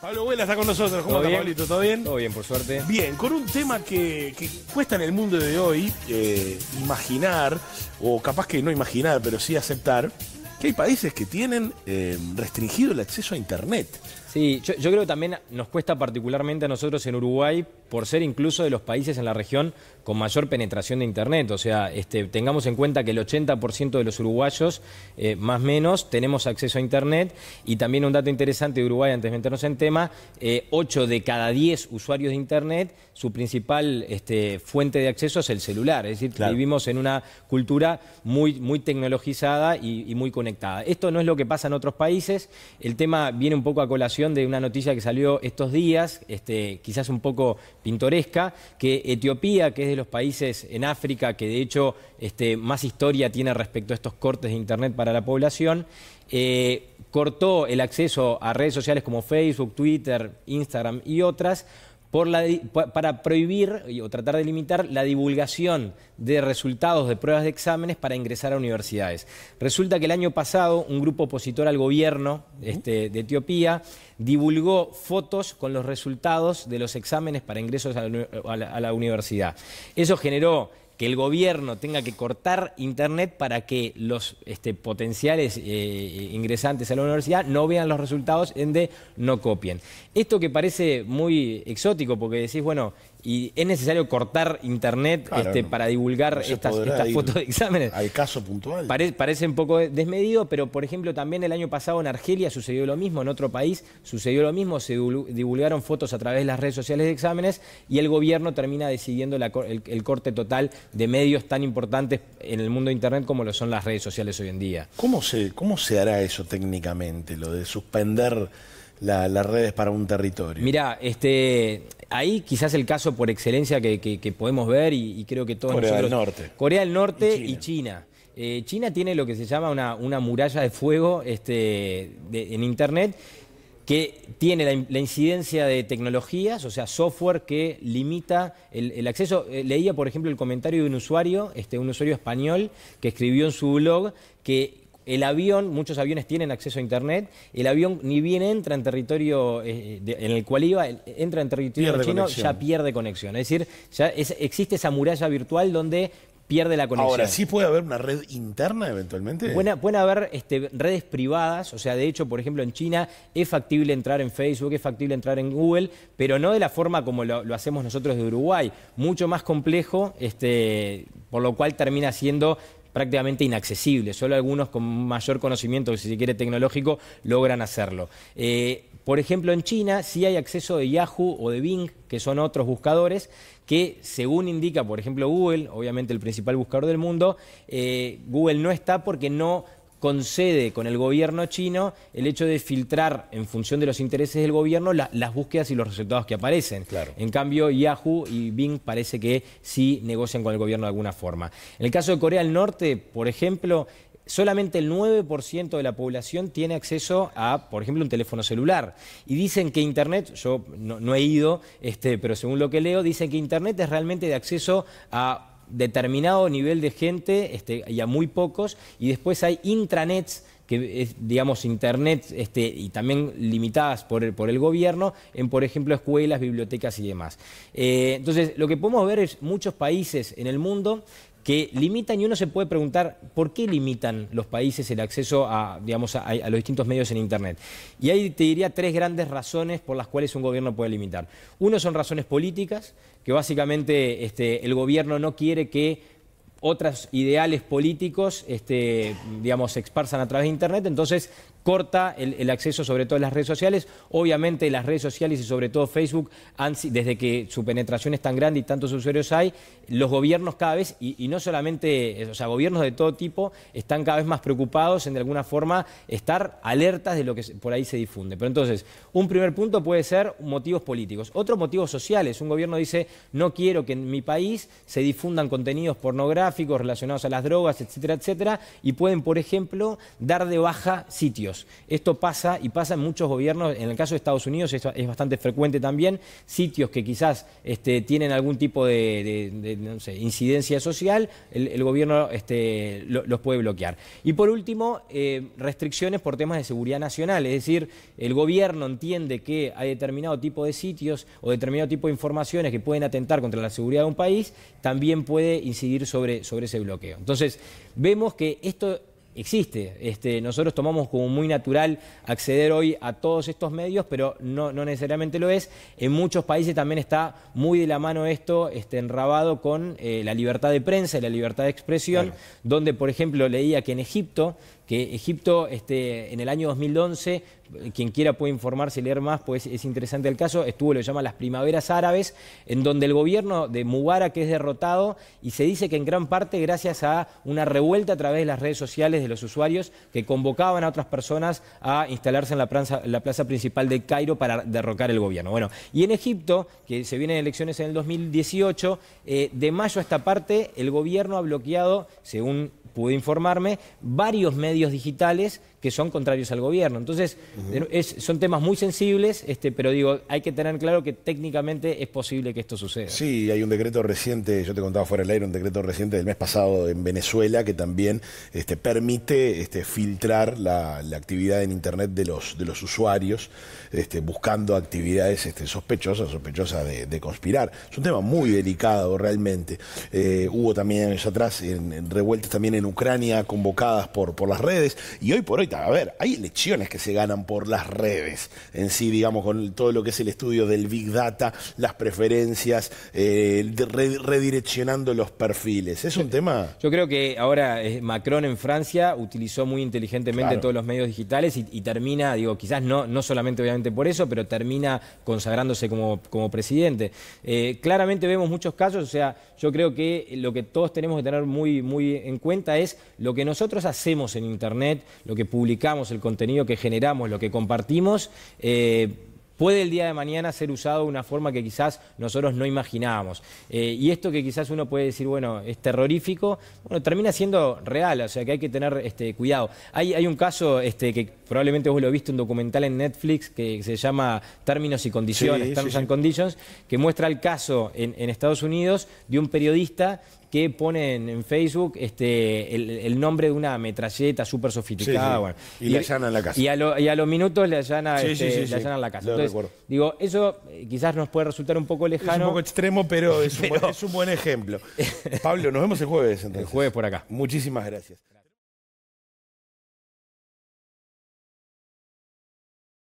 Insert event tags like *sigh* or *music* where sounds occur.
Pablo Vuela está con nosotros. ¿Cómo está, Pablito? ¿Todo bien? Todo bien, por suerte. Bien, con un tema que, cuesta en el mundo de hoy eh, imaginar, o capaz que no imaginar, pero sí aceptar, que hay países que tienen eh, restringido el acceso a Internet. Sí, yo, creo que también nos cuesta particularmente a nosotros en Uruguay por ser incluso de los países en la región con mayor penetración de Internet. O sea, este, tengamos en cuenta que el 80% de los uruguayos, eh, más o menos, tenemos acceso a Internet. Y también un dato interesante de Uruguay, antes de meternos en tema, 8 eh, de cada 10 usuarios de Internet, su principal este, fuente de acceso es el celular. Es decir, vivimos en una cultura muy, muy tecnologizada y, y muy conectada esto no es lo que pasa en otros países. El tema viene un poco a colación de una noticia que salió estos días, este, quizás un poco pintoresca, que Etiopía, que es de los países en África que de hecho este, más historia tiene respecto a estos cortes de Internet para la población, eh, cortó el acceso a redes sociales como Facebook, Twitter, Instagram y otras para prohibir o tratar de limitar la divulgación de resultados de pruebas de exámenes para ingresar a universidades. Resulta que el año pasado un grupo opositor al gobierno este, de Etiopía divulgó fotos con los resultados de los exámenes para ingresos a la universidad. Eso generó que el gobierno tenga que cortar internet para que los este, potenciales eh, ingresantes a la universidad no vean los resultados, en de no copien. Esto que parece muy exótico, porque decís, bueno, y es necesario cortar internet este, para divulgar estas, fotos de exámenes. Al caso puntual. parece un poco desmedido, pero por ejemplo también el año pasado en Argelia sucedió lo mismo, en otro país sucedió lo mismo, se divulgaron fotos a través de las redes sociales de exámenes y el gobierno termina decidiendo el, corte total de medios tan importantes en el mundo de internet como lo son las redes sociales hoy en día. ¿Cómo se, cómo se hará eso técnicamente, lo de suspender las redes para un territorio. Mirá, este, ahí quizás el caso por excelencia que, podemos ver y, creo que todos Corea nosotros... Corea del Norte. Corea del Norte y China. Eh, China. tiene lo que se llama una, muralla de fuego este, en Internet que tiene la, incidencia de tecnologías, o sea, software que limita el, acceso. Eh, leía, por ejemplo, el comentario de un usuario, este, un usuario español, que escribió en su blog que el avión, muchos aviones tienen acceso a Internet, el avión ni bien entra en territorio eh, en el cual iba, entra en territorio chino, ya pierde conexión. Es decir, ya existe esa muralla virtual donde pierde la conexión. Ahora, ¿sí puede haber una red interna eventualmente? pueden haber este, redes privadas, o sea, de hecho, por ejemplo, en China es factible entrar en Facebook, es factible entrar en Google, pero no de la forma como lo, hacemos nosotros de Uruguay, mucho más complejo, este, por lo cual termina siendo prácticamente inaccesible. Solo algunos con mayor conocimiento, si se quiere, tecnológico, logran hacerlo. Eh, por ejemplo, en China sí hay acceso de Yahoo o de Bing, que son otros buscadores, que según indica, por ejemplo, Google, obviamente el principal buscador del mundo, eh, Google no está porque no concede con el gobierno chino el hecho de filtrar en función de los intereses del gobierno las búsquedas y los resultados que aparecen. En cambio, Yahoo y Bing parece que sí negocian con el gobierno de alguna forma. En el caso de Corea del Norte, por ejemplo, solamente el 9% de la población tiene acceso a, por ejemplo, un teléfono celular. Y dicen que Internet, yo no, he ido, este, pero según lo que leo, dicen que Internet es realmente de acceso a determinado nivel de gente este, y muy pocos, y después hay intranets que es, digamos, internet este, y también limitadas por el, por el gobierno, en, por ejemplo, escuelas, bibliotecas y demás. Eh, entonces, lo que podemos ver es muchos países en el mundo que limitan y uno se puede preguntar por qué limitan los países el acceso a, digamos, a, los distintos medios en Internet. Y ahí te diría tres grandes razones por las cuales un gobierno puede limitar. Uno son razones políticas, que básicamente este, el gobierno no quiere que otros ideales políticos, este, digamos, se exparsan a través de Internet, entonces corta el, acceso sobre todo a las redes sociales. Obviamente las redes sociales y sobre todo Facebook, han, desde que su penetración es tan grande y tantos usuarios hay, los gobiernos cada vez, y, y, no solamente, o sea, gobiernos de todo tipo, están cada vez más preocupados en de alguna forma estar alertas de lo que por ahí se difunde. Pero entonces, un primer punto puede ser motivos políticos. Otro, motivos sociales. Un gobierno dice, no quiero que en mi país se difundan contenidos pornográficos relacionados a las drogas, etcétera, etcétera, y pueden, por ejemplo, dar de baja sitios. Esto pasa y pasa en muchos gobiernos, en el caso de Estados Unidos es bastante frecuente también, sitios que quizás este, tienen algún tipo de, incidencia social, el, gobierno este, los puede bloquear. Y por último, eh, restricciones por temas de seguridad nacional, es decir, el gobierno entiende que hay determinado tipo de sitios o determinado tipo de informaciones que pueden atentar contra la seguridad de un país, también puede incidir sobre, sobre ese bloqueo. Entonces, vemos que esto existe. Este, nosotros tomamos como muy natural acceder hoy a todos estos medios, pero no, no necesariamente lo es. En muchos países también está muy de la mano esto este, enrabado con eh, la libertad de prensa y la libertad de expresión, donde, por ejemplo, leía que en Egipto que Egipto este, en el año 2011, quien quiera puede informarse y leer más, pues es interesante el caso, estuvo lo que llaman las primaveras árabes, en donde el gobierno de Mubarak es derrotado y se dice que en gran parte gracias a una revuelta a través de las redes sociales de los usuarios que convocaban a otras personas a instalarse en la plaza, principal de Cairo para derrocar el gobierno. Bueno, y en Egipto, que se vienen elecciones en el 2018, eh, de mayo a esta parte el gobierno ha bloqueado, según pude informarme, varios medios digitales que son contrarios al gobierno. Entonces, son temas muy sensibles, este, pero digo, hay que tener claro que técnicamente es posible que esto suceda. Sí, hay un decreto reciente, yo te contaba fuera del aire, un decreto reciente del mes pasado en Venezuela que también este, permite este, filtrar la, actividad en Internet de los, de los usuarios, este, buscando actividades este, sospechosas, sospechosas de, conspirar. Es un tema muy delicado realmente. Eh, hubo también años atrás en, revueltas también en Ucrania convocadas por, por las redes y hoy por hoy a ver, hay elecciones que se ganan por las redes en sí, digamos, con todo lo que es el estudio del Big Data, las preferencias, eh, redireccionando los perfiles. ¿Es un tema? Yo creo que ahora eh, Macron en Francia utilizó muy inteligentemente todos los medios digitales y, termina, digo, quizás no, no solamente obviamente por eso, pero termina consagrándose como, como presidente. Eh, claramente vemos muchos casos, o sea, yo creo que lo que todos tenemos que tener muy, muy en cuenta es lo que nosotros hacemos en Internet, lo que publicamos publicamos, el contenido que generamos, lo que compartimos, eh, puede el día de mañana ser usado de una forma que quizás nosotros no imaginábamos. Eh, y esto que quizás uno puede decir, bueno, es terrorífico, bueno, termina siendo real, o sea que hay que tener este, cuidado. Hay, hay un caso este, que probablemente vos lo visto, un documental en Netflix que se llama Términos y Condiciones, and Conditions, que muestra el caso en, en Estados Unidos de un periodista que ponen en Facebook este, el, nombre de una metralleta súper sofisticada. Y, le allanan la casa. Y a, los minutos le, llanan este, la casa. Entonces, digo, eso eh, quizás nos puede resultar un poco lejano. Es un poco extremo, pero es un, Buen, es un buen ejemplo. *laughs* Pablo, nos vemos el jueves entonces. El jueves por acá. Muchísimas gracias.